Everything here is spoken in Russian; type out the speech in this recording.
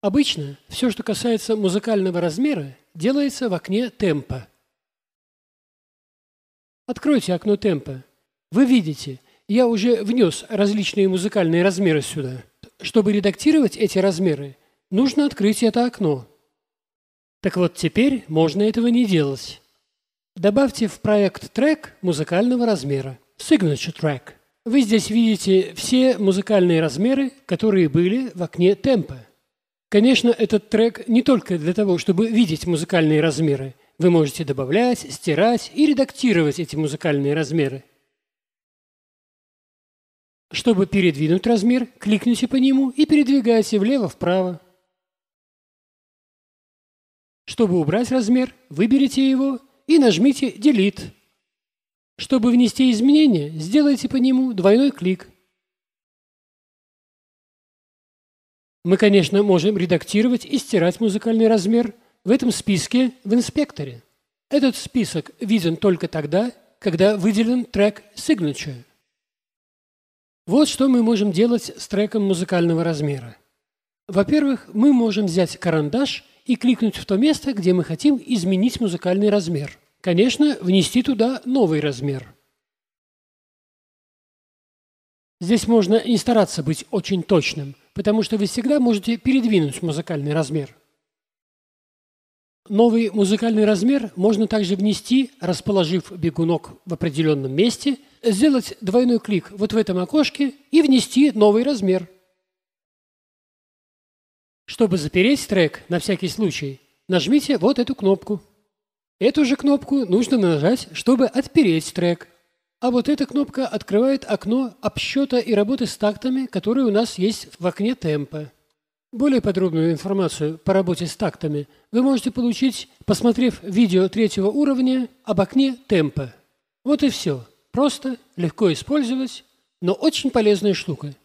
Обычно все, что касается музыкального размера, делается в окне темпа. Откройте окно темпа. Вы видите, я уже внес различные музыкальные размеры сюда. Чтобы редактировать эти размеры, нужно открыть это окно. Так вот, теперь можно этого не делать. Добавьте в проект трек музыкального размера. Signature Track. Вы здесь видите все музыкальные размеры, которые были в окне темпа. Конечно, этот трек не только для того, чтобы видеть музыкальные размеры. Вы можете добавлять, стирать и редактировать эти музыкальные размеры. Чтобы передвинуть размер, кликните по нему и передвигайте влево-вправо. Чтобы убрать размер, выберите его и нажмите «Delete». Чтобы внести изменения, сделайте по нему двойной клик – Мы, конечно, можем редактировать и стирать музыкальный размер в этом списке в инспекторе. Этот список виден только тогда, когда выделен трек Signature. Вот что мы можем делать с треком музыкального размера. Во-первых, мы можем взять карандаш и кликнуть в то место, где мы хотим изменить музыкальный размер. Конечно, внести туда новый размер. Здесь можно не стараться быть очень точным – потому что вы всегда можете передвинуть музыкальный размер. Новый музыкальный размер можно также внести, расположив бегунок в определенном месте, сделать двойной клик вот в этом окошке и внести новый размер. Чтобы запереть трек на всякий случай, нажмите вот эту кнопку. Эту же кнопку нужно нажать, чтобы отпереть трек. А вот эта кнопка открывает окно обсчета и работы с тактами, которые у нас есть в окне темпа. Более подробную информацию по работе с тактами вы можете получить, посмотрев видео третьего уровня об окне темпа. Вот и все. Просто, легко использовать, но очень полезная штука.